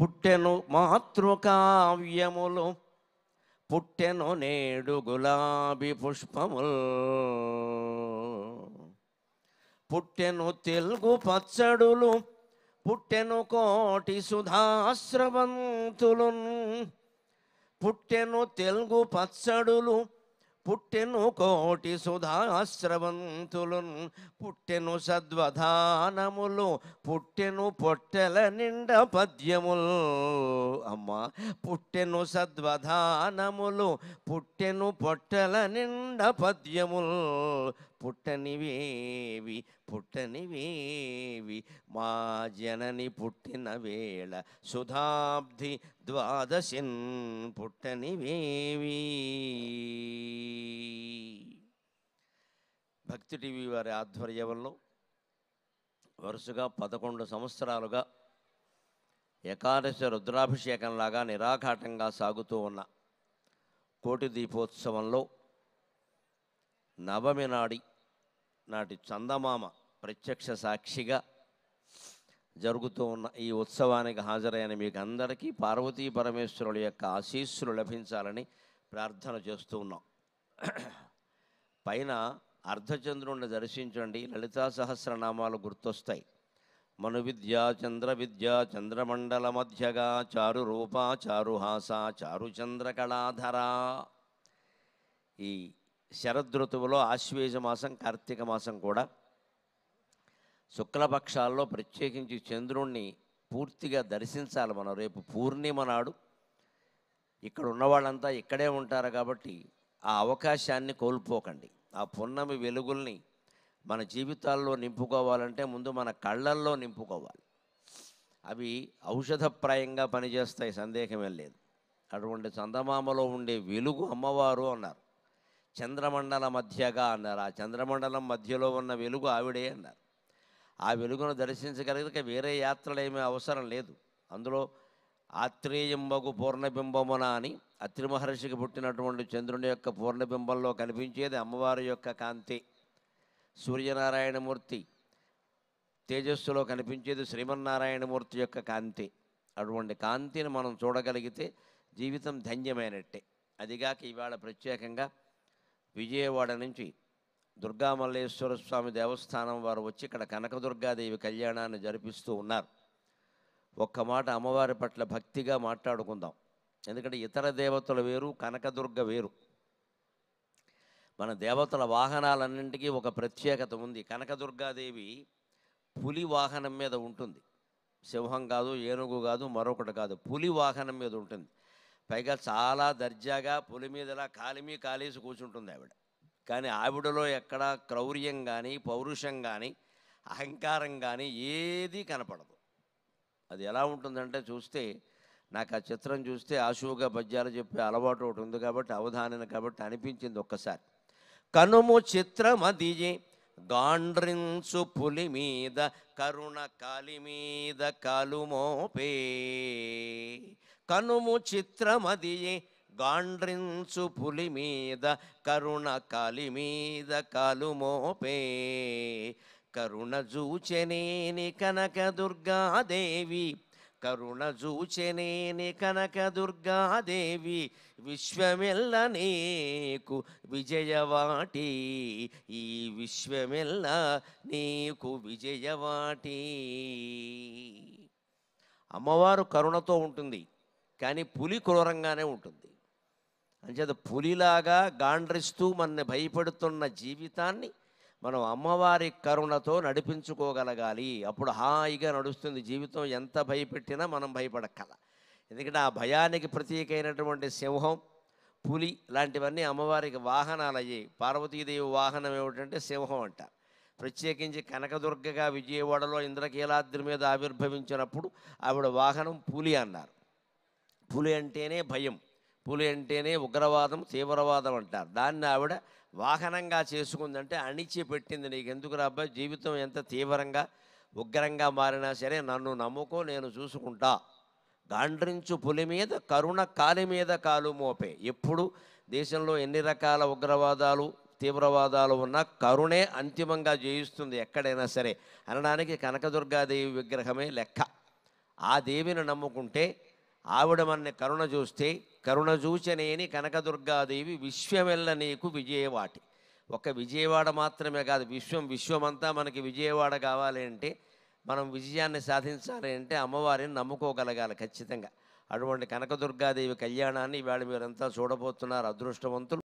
పుట్టెను మాతృకావ్యములు పుట్టెను నేడు గులాబీ పుష్పముల్ పుట్టెను తెలుగు పచ్చడులు పుట్టెను కోటి సుధాశ్రవంతులు పుట్టెను తెలుగు పచ్చడులు పుట్టెను కోటి సుధాశ్రవంతులు పుట్టెను సద్వధానములు పుట్టెను పొట్టెల నిండ పద్యములు అమ్మ పుట్టెను సద్వధానములు పుట్టెను పొట్టెల నిండ పద్యములు పుట్టనివేవి పుట్టనివేవి మా జనని పుట్టిన వేళ సుధాబ్ధి ద్వాదశిన్ పుట్టనివేవి దీప్తి టీవీ వారి ఆధ్వర్యంలో వరుసగా పదకొండు సంవత్సరాలుగా ఏకాదశ రుద్రాభిషేకంలాగా నిరాఘాటంగా సాగుతూ ఉన్న కోటి దీపోత్సవంలో నవమి నాడి నాటి చందమామ ప్రత్యక్ష సాక్షిగా జరుగుతూ ఉన్న ఈ ఉత్సవానికి హాజరైన మీకు అందరికీ పార్వతీ పరమేశ్వరుల యొక్క ఆశీస్సులు లభించాలని ప్రార్థన చేస్తూ ఉన్నాం పైన అర్ధచంద్రుణ్ణి దర్శించండి లలితా సహస్రనామాలు గుర్తొస్తాయి మను విద్య చంద్ర విద్య చంద్రమండల మధ్యగా చారు రూప చారుహాస చారు కళాధర ఈ శరదృతువులో ఆశ్వేజ మాసం కార్తీక మాసం కూడా శుక్లపక్షాల్లో ప్రత్యేకించి చంద్రుణ్ణి పూర్తిగా దర్శించాలి మనం రేపు పూర్ణిమ నాడు ఇక్కడ ఉన్న వాళ్ళంతా ఇక్కడే ఉంటారు కాబట్టి ఆ అవకాశాన్ని కోల్పోకండి ఆ పున్నమి వెలుగుల్ని మన జీవితాల్లో నింపుకోవాలంటే ముందు మన కళ్ళల్లో నింపుకోవాలి అవి ఔషధప్రాయంగా పనిచేస్తాయి సందేహమే లేదు అటువంటి చందమామలో ఉండే వెలుగు అమ్మవారు అన్నారు చంద్రమండల మధ్యగా అన్నారు ఆ చంద్రమండలం మధ్యలో ఉన్న వెలుగు ఆవిడే అన్నారు ఆ వెలుగును దర్శించగలిగితే వేరే యాత్రలు ఏమీ అవసరం లేదు అందులో ఆత్రేయంబగు పూర్ణబింబమున అని అత్రి మహర్షికి పుట్టినటువంటి చంద్రుని యొక్క పూర్ణబింబంలో కనిపించేది అమ్మవారి యొక్క కాంతి సూర్యనారాయణమూర్తి తేజస్సులో కనిపించేది శ్రీమన్నారాయణమూర్తి యొక్క కాంతి అటువంటి కాంతిని మనం చూడగలిగితే జీవితం ధన్యమైనట్టే అదిగాక ఇవాళ ప్రత్యేకంగా విజయవాడ నుంచి దుర్గామల్లేశ్వర స్వామి దేవస్థానం వారు వచ్చి ఇక్కడ కనకదుర్గాదేవి కళ్యాణాన్ని జరిపిస్తూ ఉన్నారు ఒక్క మాట అమ్మవారి పట్ల భక్తిగా మాట్లాడుకుందాం ఎందుకంటే ఇతర దేవతలు వేరు కనకదుర్గ వేరు మన దేవతల వాహనాలన్నింటికీ ఒక ప్రత్యేకత ఉంది కనకదుర్గాదేవి పులి వాహనం మీద ఉంటుంది సింహం కాదు ఏనుగు కాదు మరొకటి కాదు పులి వాహనం మీద ఉంటుంది పైగా చాలా దర్జాగా పులి మీదలా కాలిమి కాలేసి కూర్చుంటుంది ఆవిడ కానీ ఆవిడలో ఎక్కడ క్రౌర్యం కానీ పౌరుషం కానీ అహంకారం కానీ ఏదీ కనపడదు అది ఎలా ఉంటుందంటే చూస్తే నాకు ఆ చిత్రం చూస్తే ఆశువుగా పద్యాలు చెప్పే అలవాటు ఒకటి ఉంది కాబట్టి అవధానన కాబట్టి అనిపించింది ఒక్కసారి కనుము చిత్రమది గాండ్రించు పులి మీద కరుణ కాలి మీద కలుమోపే కనుము చిత్రమది గాండ్రించు పులి మీద కరుణ కాలి మీద కలుమోపే కరుణ జూచనేని కనక దేవి కరుణ చూచెనేని కనక దుర్గాదేవి విశ్వమెల్ల నీకు విజయవాటి ఈ విశ్వమెల్ల నీకు విజయవాటి అమ్మవారు కరుణతో ఉంటుంది కానీ పులి క్రూరంగానే ఉంటుంది అంచేత పులిలాగా గాండ్రిస్తూ మన భయపెడుతున్న జీవితాన్ని మనం అమ్మవారి కరుణతో నడిపించుకోగలగాలి అప్పుడు హాయిగా నడుస్తుంది జీవితం ఎంత భయపెట్టినా మనం భయపడక్కల ఎందుకంటే ఆ భయానికి ప్రతీకైనటువంటి సింహం పులి లాంటివన్నీ అమ్మవారికి వాహనాలు అయ్యాయి పార్వతీదేవి వాహనం ఏమిటంటే సింహం అంట ప్రత్యేకించి కనకదుర్గగా విజయవాడలో ఇంద్రకీలాద్రి మీద ఆవిర్భవించినప్పుడు ఆవిడ వాహనం పులి అన్నారు పులి అంటేనే భయం పులి అంటేనే ఉగ్రవాదం తీవ్రవాదం అంటారు దాన్ని ఆవిడ వాహనంగా చేసుకుందంటే అణిచి పెట్టింది నీకు ఎందుకు అబ్బాయి జీవితం ఎంత తీవ్రంగా ఉగ్రంగా మారినా సరే నన్ను నమ్ముకో నేను చూసుకుంటా గాండ్రించు పులి మీద కరుణ కాలి మీద కాలు మోపే ఎప్పుడు దేశంలో ఎన్ని రకాల ఉగ్రవాదాలు తీవ్రవాదాలు ఉన్నా కరుణే అంతిమంగా జయిస్తుంది ఎక్కడైనా సరే అనడానికి కనకదుర్గాదేవి విగ్రహమే లెక్క ఆ దేవిని నమ్ముకుంటే ఆవిడ మన కరుణ చూస్తే కరుణ చూచనేని కనకదుర్గాదేవి విశ్వమెల్ల నీకు విజయవాటి ఒక విజయవాడ మాత్రమే కాదు విశ్వం విశ్వమంతా మనకి విజయవాడ కావాలి అంటే మనం విజయాన్ని సాధించాలి అంటే అమ్మవారిని నమ్ముకోగలగాలి ఖచ్చితంగా అటువంటి కనకదుర్గాదేవి కళ్యాణాన్ని ఇవాళ మీరంతా చూడబోతున్నారు అదృష్టవంతులు